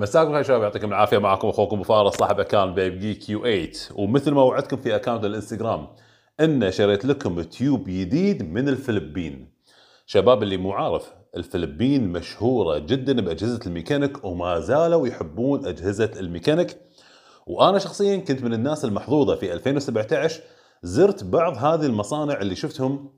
مساكم الخير شباب يعطيكم العافيه معكم اخوكم فارس صاحب اكاونت بيب جي كيو 8 ومثل ما وعدتكم في اكاونت الانستغرام ان شريت لكم تيوب جديد من الفلبين شباب اللي مو عارف الفلبين مشهوره جدا باجهزه الميكانيك وما زالوا يحبون اجهزه الميكانيك وانا شخصيا كنت من الناس المحظوظه في 2017 زرت بعض هذه المصانع اللي شفتهم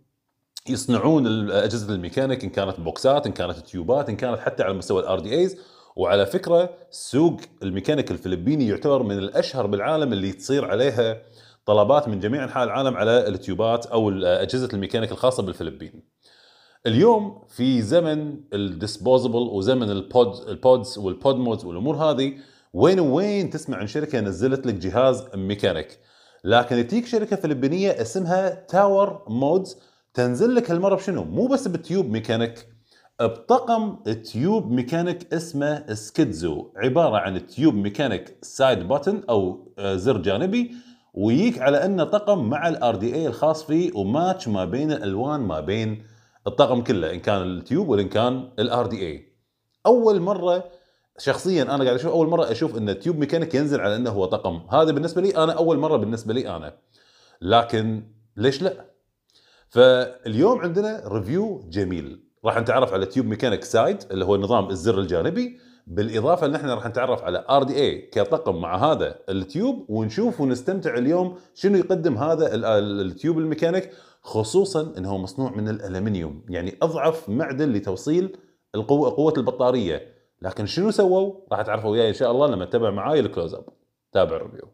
يصنعون اجهزه الميكانيك ان كانت بوكسات ان كانت تيوبات ان كانت حتى على مستوى الار دي ايز وعلى فكره سوق الميكانيك الفلبيني يعتبر من الاشهر بالعالم اللي تصير عليها طلبات من جميع انحاء العالم على التيوبات او اجهزه الميكانيك الخاصه بالفلبين. اليوم في زمن الديسبوزبل وزمن البود البودز والبود مودز والامور هذه وين وين تسمع عن شركه نزلت لك جهاز ميكانيك لكن تجيك شركه فلبينيه اسمها تاور مودز تنزل لك هالمره بشنو؟ مو بس بالتيوب ميكانيك بطقم تيوب ميكانيك اسمه سكيدزو عباره عن تيوب ميكانيك سايد باتن او آه، زر جانبي وييك على انه طقم مع الار دي اي الخاص فيه وماتش ما بين الالوان ما بين الطقم كله ان كان التيوب وان كان الار دي اي اول مره شخصيا انا قاعد اشوف اول مره اشوف ان التيوب ميكانيك ينزل على انه هو طقم هذا بالنسبه لي انا اول مره بالنسبه لي انا لكن ليش لا فاليوم عندنا ريفيو جميل راح نتعرف على تيوب ميكانيك سايد اللي هو نظام الزر الجانبي بالاضافه ان احنا راح نتعرف على ار دي اي كطقم مع هذا التيوب ونشوف ونستمتع اليوم شنو يقدم هذا التيوب الميكانيك خصوصا انه مصنوع من الالمنيوم يعني اضعف معدن لتوصيل القوه قوه البطاريه لكن شنو سووا راح تعرفوا وياي ان شاء الله لما تتابع معاي الكلوز اب تابع الريفيو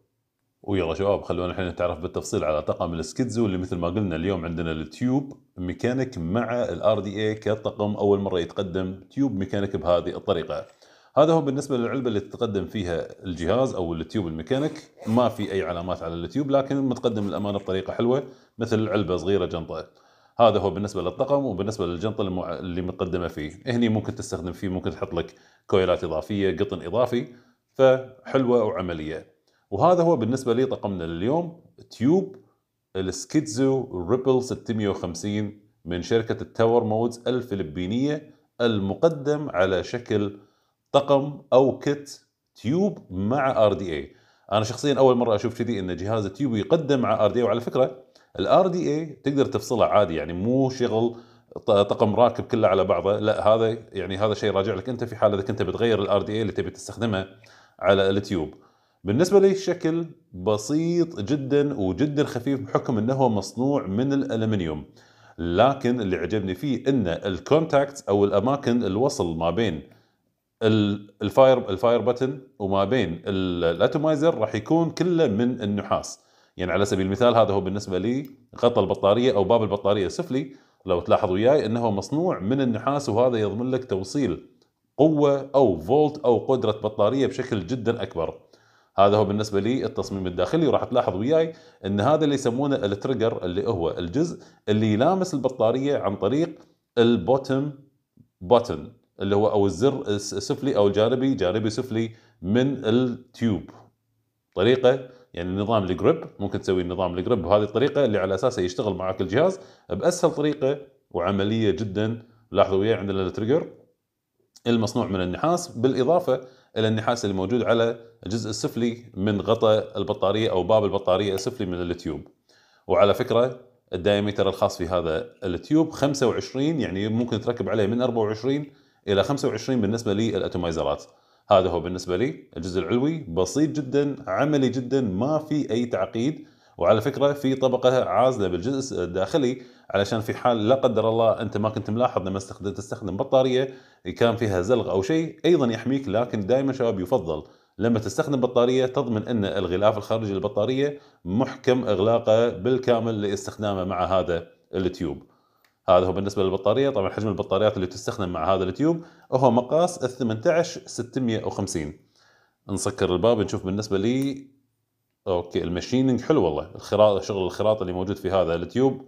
ويلا شباب خلونا الحين نتعرف بالتفصيل على طقم السكيتزو اللي مثل ما قلنا اليوم عندنا التيوب ميكانيك مع الار دي اي كطقم اول مره يتقدم تيوب ميكانيك بهذه الطريقه. هذا هو بالنسبه للعلبه اللي تتقدم فيها الجهاز او التيوب الميكانيك ما في اي علامات على التيوب لكن متقدم الامانه بطريقه حلوه مثل علبه صغيره جنطه. هذا هو بالنسبه للطقم وبالنسبه للجنطه اللي متقدمه فيه، هني ممكن تستخدم فيه ممكن تحط لك كويلات اضافيه، قطن اضافي فحلوه وعمليه. وهذا هو بالنسبه لي طقمنا لليوم تيوب السكيتزو ريبل 650 من شركه التاور مودز الفلبينيه المقدم على شكل طقم او كت تيوب مع ار دي اي انا شخصيا اول مره اشوف كذي ان جهاز تيوب يقدم مع ار دي اي وعلى فكره الار دي اي تقدر تفصله عادي يعني مو شغل طقم راكب كله على بعضه لا هذا يعني هذا شيء راجع لك انت في حال اذا كنت بتغير الار دي اي اللي تبي تستخدمها على التيوب بالنسبة لي شكل بسيط جدا وجدا خفيف بحكم انه مصنوع من الالمنيوم لكن اللي عجبني فيه ان الكونتاكت او الاماكن الوصل ما بين الفاير الفاير بتن وما بين الاتومايزر راح يكون كله من النحاس يعني على سبيل المثال هذا هو بالنسبه لي غطى البطاريه او باب البطاريه السفلي لو تلاحظ وياي انه مصنوع من النحاس وهذا يضمن لك توصيل قوه او فولت او قدره بطاريه بشكل جدا اكبر هذا هو بالنسبه لي التصميم الداخلي وراح تلاحظ وياي ان هذا اللي يسمونه التريجر اللي هو الجزء اللي يلامس البطاريه عن طريق البوتم بوتن اللي هو او الزر السفلي او الجانبي جانبي سفلي من التيوب طريقه يعني نظام الجريب ممكن تسوي نظام الجريب بهذه الطريقه اللي على اساسها يشتغل معك الجهاز باسهل طريقه وعمليه جدا لاحظوا وياي عندنا التريجر المصنوع من النحاس بالإضافة إلى النحاس الموجود على الجزء السفلي من غطاء البطارية أو باب البطارية السفلي من التيوب وعلى فكرة الدايمتر الخاص في هذا التيوب 25 يعني ممكن تركب عليه من 24 إلى 25 بالنسبة للأتومايزرات هذا هو بالنسبة لي الجزء العلوي بسيط جدا عملي جدا ما في أي تعقيد وعلى فكره في طبقه عازله بالجزء الداخلي علشان في حال لا قدر الله انت ما كنت ملاحظ لما تستخدم بطاريه كان فيها زلغ او شيء ايضا يحميك لكن دائما شباب يفضل لما تستخدم بطاريه تضمن ان الغلاف الخارجي للبطاريه محكم اغلاقه بالكامل لاستخدامه مع هذا التيوب. هذا هو بالنسبه للبطاريه طبعا حجم البطاريات اللي تستخدم مع هذا التيوب هو مقاس 18650 نسكر الباب نشوف بالنسبه لي اوكي المشينينج حلو والله الخراط شغل الخراط اللي موجود في هذا التيوب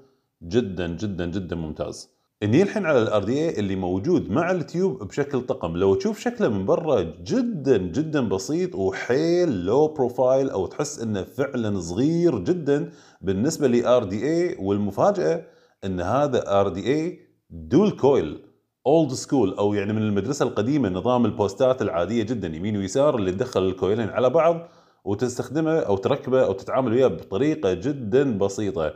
جدا جدا جدا ممتاز اني الحين على الار دي اي اللي موجود مع التيوب بشكل طقم لو تشوف شكله من برا جدا جدا بسيط وحيل لو بروفايل او تحس انه فعلا صغير جدا بالنسبه لار دي اي والمفاجاه ان هذا ار دي اي دول كويل اولد سكول او يعني من المدرسه القديمه نظام البوستات العاديه جدا يمين ويسار اللي تدخل الكويلين على بعض وتستخدمه او تركبه او تتعامل وياه بطريقه جدا بسيطه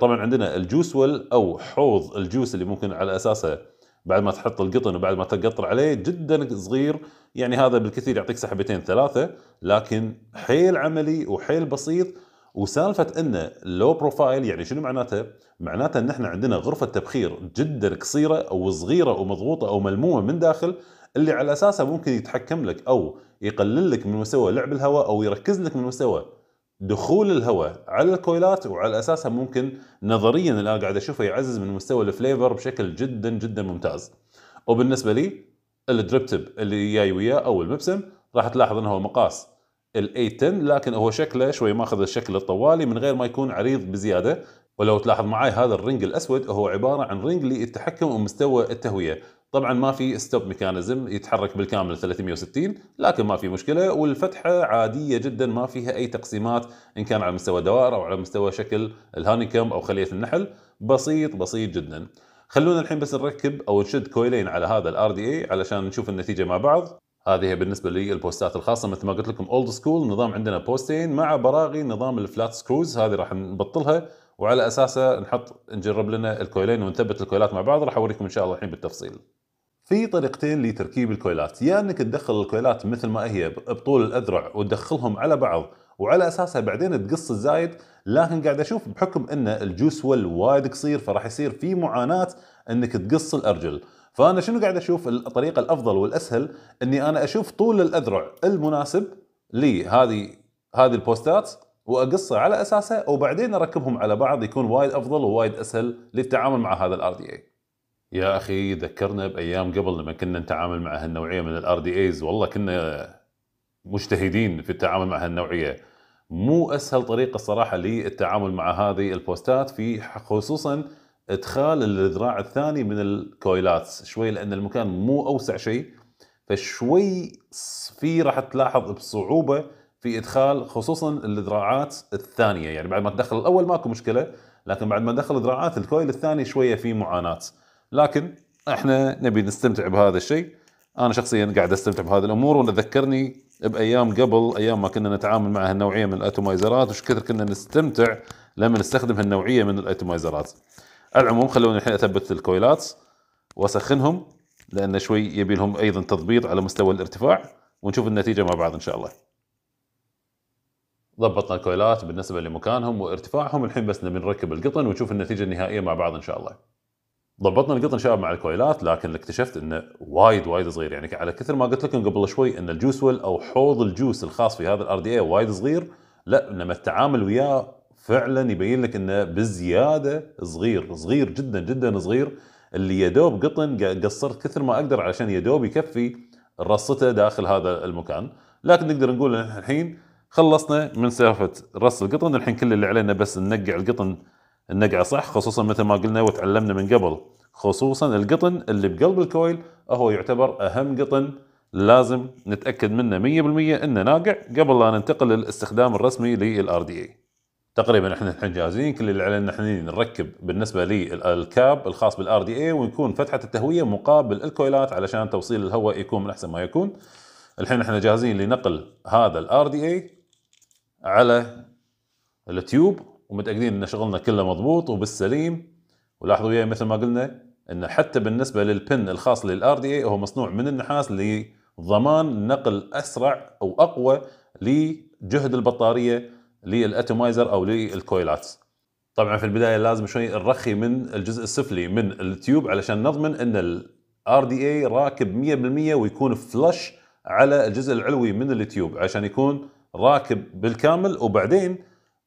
طبعا عندنا الجوس ويل او حوض الجوس اللي ممكن على اساسه بعد ما تحط القطن وبعد ما تقطر عليه جدا صغير يعني هذا بالكثير يعطيك سحبتين ثلاثه لكن حيل عملي وحيل بسيط وسالفه انه لو بروفايل يعني شنو معناته؟ معناته ان احنا عندنا غرفه تبخير جدا قصيره او صغيره ومضغوطه او ملمومه من داخل اللي على اساسها ممكن يتحكم لك او يقلل لك من مستوى لعب الهواء او يركز لك من مستوى دخول الهواء على الكويلات وعلى اساسها ممكن نظريا الان قاعد اشوفه يعزز من مستوى الفليفر بشكل جدا جدا ممتاز. وبالنسبه لي الدريب تب اللي جاي وياه او المبسم راح تلاحظ انه هو مقاس ال 810 لكن هو شكله شوي ماخذ الشكل الطوالي من غير ما يكون عريض بزياده ولو تلاحظ معي هذا الرنج الاسود هو عباره عن رنج للتحكم ومستوى التهويه طبعا ما في ستوب ميكانيزم يتحرك بالكامل 360 لكن ما في مشكله والفتحه عاديه جدا ما فيها اي تقسيمات ان كان على مستوى دوائر او على مستوى شكل الهانيكم او خليه النحل بسيط بسيط جدا خلونا الحين بس نركب او نشد كويلين على هذا الار دي اي علشان نشوف النتيجه مع بعض هذه بالنسبه للبوستات الخاصه مثل ما قلت لكم اولد سكول نظام عندنا بوستين مع براغي نظام الفلات سكروز هذه راح نبطلها وعلى اساسه نحط نجرب لنا الكويلين ونثبت الكويلات مع بعض راح اوريكم ان شاء الله الحين بالتفصيل في طريقتين لتركيب الكويلات يا يعني انك تدخل الكويلات مثل ما هي بطول الاذرع وتدخلهم على بعض وعلى اساسها بعدين تقص الزايد لكن قاعد اشوف بحكم ان الجوس ويل وايد قصير فراح يصير في معاناه انك تقص الارجل فانا شنو قاعد اشوف الطريقه الافضل والاسهل اني انا اشوف طول الاذرع المناسب لهذه هذه هذه البوستات واقصه على اساسه وبعدين اركبهم على بعض يكون وايد افضل ووايد اسهل للتعامل مع هذا الار دي اي يا اخي ذكرنا بايام قبل لما كنا نتعامل مع هالنوعيه من الار دي ايز والله كنا مجتهدين في التعامل مع هالنوعيه مو اسهل طريقه صراحه للتعامل مع هذه البوستات في خصوصا ادخال الذراع الثاني من الكويلات شوي لان المكان مو اوسع شيء فشوي في راح تلاحظ بصعوبه في ادخال خصوصا الذراعات الثانيه يعني بعد ما تدخل الاول ماكو مشكله لكن بعد ما تدخل ذراعات الكويل الثاني شويه في معاناه لكن احنا نبي نستمتع بهذا الشيء انا شخصيا قاعد استمتع بهذه الامور وانا ذكرني بايام قبل ايام ما كنا نتعامل مع هالنوعيه من الاتومايزرات وش كثر كنا نستمتع لما نستخدم هالنوعيه من الاتومايزرات على العموم خلوني الحين اثبت الكويلات واسخنهم لان شوي يبي لهم ايضا تضبيط على مستوى الارتفاع ونشوف النتيجه مع بعض ان شاء الله ضبطنا الكويلات بالنسبه لمكانهم وارتفاعهم الحين بس نبي نركب القطن ونشوف النتيجه النهائيه مع بعض ان شاء الله ضبطنا القطن شباب مع الكويلات لكن اكتشفت انه وايد وايد صغير يعني على كثر ما قلت لكم قبل شوي ان الجوس ويل او حوض الجوس الخاص في هذا الار دي اي وايد صغير لا انما التعامل وياه فعلا يبين لك انه بزياده صغير صغير جدا جدا صغير اللي يدوب قطن قصرت كثر ما اقدر علشان يدوب يكفي رصته داخل هذا المكان لكن نقدر نقول الحين خلصنا من سالفه رص القطن الحين كل اللي علينا بس ننقع القطن النقعه صح خصوصا مثل ما قلنا وتعلمنا من قبل خصوصا القطن اللي بقلب الكويل هو يعتبر اهم قطن لازم نتاكد منه 100% انه ناقع قبل لا ننتقل للاستخدام الرسمي للار دي اي. تقريبا احنا الحين جاهزين كل اللي علينا احنا نركب بالنسبه للكاب الخاص بالار دي اي ونكون فتحه التهويه مقابل الكويلات علشان توصيل الهواء يكون من احسن ما يكون. الحين احنا جاهزين لنقل هذا الار دي اي على التيوب ومتاكدين ان شغلنا كله مضبوط وبالسليم ولاحظوا وياي مثل ما قلنا انه حتى بالنسبه للبن الخاص للار دي اي هو مصنوع من النحاس لضمان نقل اسرع او اقوى لجهد البطاريه للاتومايزر او للكويلات. طبعا في البدايه لازم شوي نرخي من الجزء السفلي من التيوب علشان نضمن ان الار دي اي راكب 100% ويكون فلش على الجزء العلوي من التيوب عشان يكون راكب بالكامل وبعدين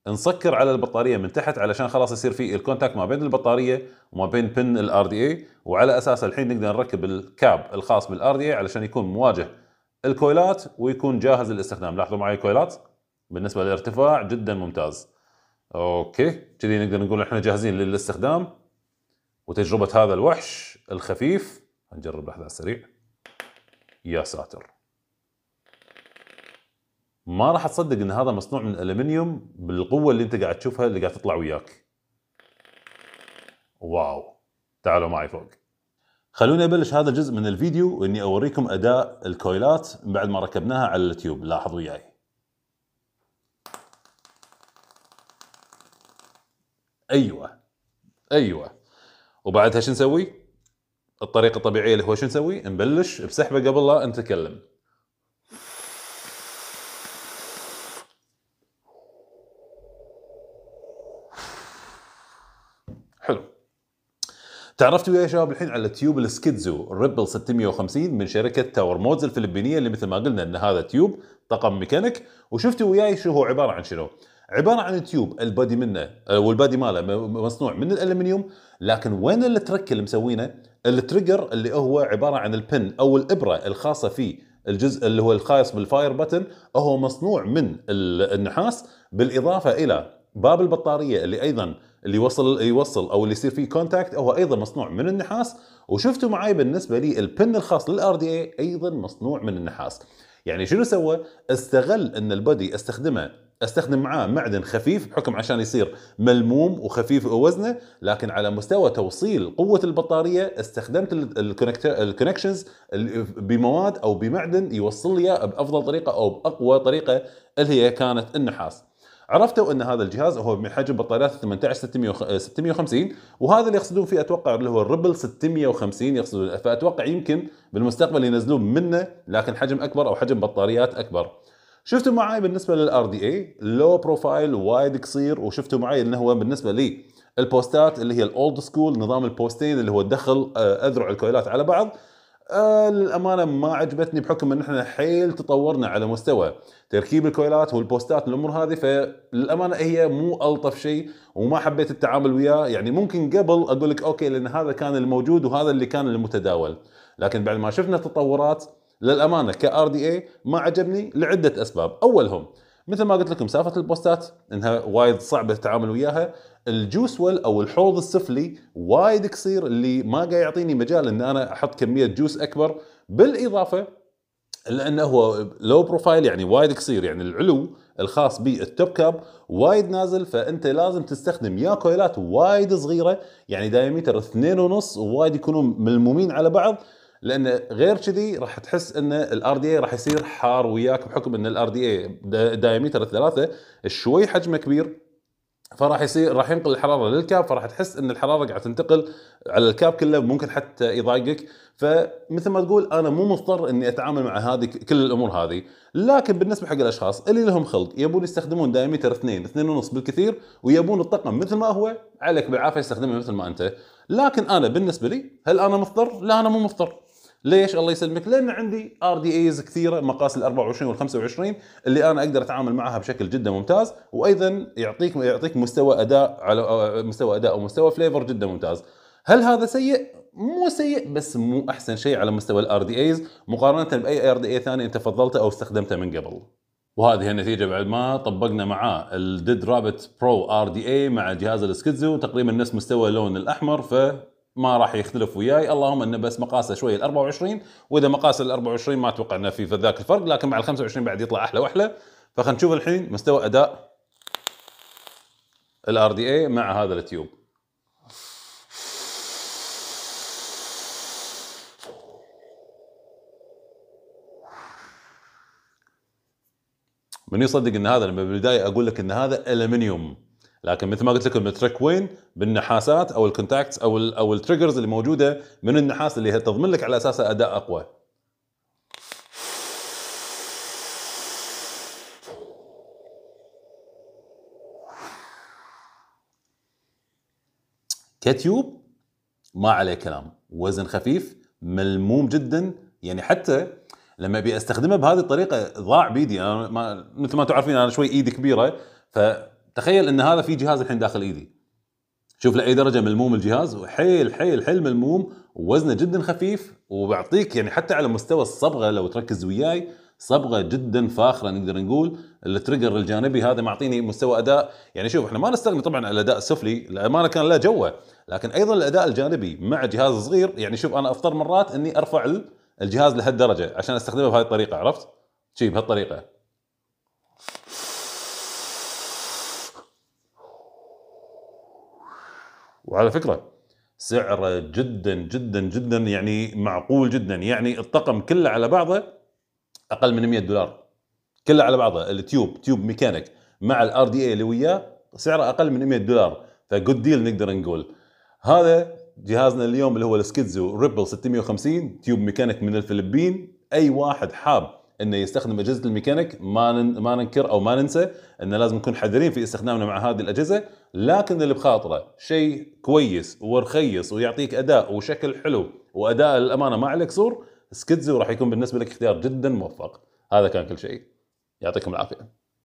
نسكر على البطاريه من تحت علشان خلاص يصير في الكونتاكت ما بين البطاريه وما بين بن الار دي اي وعلى اساس الحين نقدر نركب الكاب الخاص بالار دي اي علشان يكون مواجه الكويلات ويكون جاهز للاستخدام لاحظوا معي الكويلات بالنسبه للارتفاع جدا ممتاز اوكي كذي نقدر نقول احنا جاهزين للاستخدام وتجربه هذا الوحش الخفيف نجرب لحظه على السريع يا ساتر ما راح تصدق ان هذا مصنوع من الالمنيوم بالقوه اللي انت قاعد تشوفها اللي قاعد تطلع وياك واو تعالوا معي فوق خلوني ابلش هذا الجزء من الفيديو واني اوريكم اداء الكويلات بعد ما ركبناها على اليوتيوب لاحظوا وياي ايوه ايوه وبعدها شو نسوي؟ الطريقه الطبيعيه اللي هو شو نسوي؟ نبلش بسحبه قبل لا نتكلم تعرفتوا يا شباب الحين على تيوب السكيدزو ريبل 650 من شركه تاور مودز الفلبينيه اللي مثل ما قلنا ان هذا تيوب طقم ميكانيك وشفتوا وياي شو هو عباره عن شنو؟ عباره عن تيوب البادي منه آه، والبادي ماله مصنوع من الالمنيوم لكن وين الترك اللي مسوينه؟ التريجر اللي هو عباره عن البن او الابره الخاصه في الجزء اللي هو الخاص بالفاير بتن هو مصنوع من النحاس بالاضافه الى باب البطاريه اللي ايضا اللي يوصل يوصل او اللي يصير فيه كونتاكت هو ايضا مصنوع من النحاس وشفتوا معي بالنسبه لي البن الخاص للار دي اي ايضا مصنوع من النحاس يعني شنو سوى استغل ان البودي استخدمه استخدم معاه معدن خفيف بحكم عشان يصير ملموم وخفيف وزنه لكن على مستوى توصيل قوه البطاريه استخدمت الكونكشنز بمواد او بمعدن يوصل لي بافضل طريقه او باقوى طريقه اللي هي كانت النحاس عرفتوا ان هذا الجهاز هو من حجم بطاريات 18 650 وهذا اللي يقصدون فيه اتوقع اللي هو الربل 650 يقصدون فاتوقع يمكن بالمستقبل ينزلون منه لكن حجم اكبر او حجم بطاريات اكبر شفتوا معي بالنسبه للار دي اي لو بروفايل وايد قصير وشفتوا معي انه هو بالنسبه لي البوستات اللي هي الاولد سكول نظام البوستين اللي هو دخل آه، اذرع الكويلات على بعض للامانه ما عجبتني بحكم ان احنا حيل تطورنا على مستوى تركيب الكويلات والبوستات والامور هذه فللامانه هي مو الطف شيء وما حبيت التعامل وياه يعني ممكن قبل اقول لك اوكي لان هذا كان الموجود وهذا اللي كان المتداول لكن بعد ما شفنا التطورات للامانه كار دي اي ما عجبني لعده اسباب اولهم مثل ما قلت لكم سافة البوستات انها وايد صعبه التعامل وياها الجوس ويل او الحوض السفلي وايد قصير اللي ما قاعد يعطيني مجال ان انا احط كميه جوس اكبر بالاضافه لانه هو لو بروفايل يعني وايد قصير يعني العلو الخاص بالتوب كاب وايد نازل فانت لازم تستخدم يا كويلات وايد صغيره يعني دايمتر اثنين ونص ووايد يكونوا ملمومين على بعض لان غير كذي راح تحس ان الار دي اي راح يصير حار وياك بحكم ان الار دي اي دايمتر ثلاثه شوي حجمه كبير فراح يصير راح ينقل الحراره للكاب فراح تحس ان الحراره قاعده تنتقل على الكاب كله ممكن حتى يضايقك فمثل ما تقول انا مو مضطر اني اتعامل مع هذه كل الامور هذه لكن بالنسبه حق الاشخاص اللي لهم خلق يبون يستخدمون دايمتر 2 2 ونص بالكثير ويبون الطقم مثل ما هو عليك بالعافيه استخدمه مثل ما انت لكن انا بالنسبه لي هل انا مضطر؟ لا انا مو مضطر ليش الله يسلمك لان عندي ار دي ايز كثيره مقاس ال 24 وال 25 اللي انا اقدر اتعامل معها بشكل جدا ممتاز وايضا يعطيك يعطيك مستوى اداء على مستوى اداء ومستوى فليفر جدا ممتاز هل هذا سيء مو سيء بس مو احسن شيء على مستوى الار دي ايز مقارنه باي ار دي اي ثاني انت فضلته او استخدمته من قبل وهذه النتيجه بعد ما طبقنا معاه الديد رابت برو ار دي اي مع جهاز السكيتزو تقريبا نفس مستوى اللون الاحمر ف ما راح يختلف وياي اللهم انه بس مقاسه شويه ال 24 واذا مقاس ال 24 ما اتوقع انه في ذاك الفرق لكن مع ال 25 بعد يطلع احلى واحلى فخلينا نشوف الحين مستوى اداء ار دي اي مع هذا التيوب من يصدق ان هذا لما بالبدايه اقول لك ان هذا المنيوم لكن مثل ما قلت لكم التريك وين بالنحاسات او الكونتاكتس او الـ او التريجرز اللي موجوده من النحاس اللي تضمن لك على اساسها اداء اقوى كتيوب ما عليه كلام وزن خفيف ملموم جدا يعني حتى لما ابي استخدمه بهذه الطريقه ضاع بيدي انا ما مثل ما تعرفين انا شوي ايدي كبيره ف تخيل ان هذا في جهاز الحين داخل ايدي شوف لاي درجه ملموم الجهاز وحيل حيل حيل ملموم ووزنه جدا خفيف وبعطيك يعني حتى على مستوى الصبغه لو تركز وياي صبغه جدا فاخره نقدر نقول التريجر الجانبي هذا معطيني مستوى اداء يعني شوف احنا ما نستغني طبعا الاداء السفلي للامانه كان له جوه لكن ايضا الاداء الجانبي مع جهاز صغير يعني شوف انا افطر مرات اني ارفع الجهاز لهالدرجه عشان استخدمه بهذه الطريقه عرفت؟ شي بهالطريقه وعلى فكره سعره جدا جدا جدا يعني معقول جدا يعني الطقم كله على بعضه اقل من 100 دولار كله على بعضه التيوب تيوب ميكانيك مع الار دي اي اللي وياه سعره اقل من 100 دولار فجود ديل نقدر نقول هذا جهازنا اليوم اللي هو السكيتزو ريبل 650 تيوب ميكانيك من الفلبين اي واحد حاب انه يستخدم اجهزه الميكانيك ما ما ننكر او ما ننسى انه لازم نكون حذرين في استخدامنا مع هذه الاجهزه لكن اللي بخاطره شيء كويس ورخيص ويعطيك اداء وشكل حلو واداء للامانه ما عليه قصور سكيتزو راح يكون بالنسبه لك اختيار جدا موفق هذا كان كل شيء يعطيكم العافيه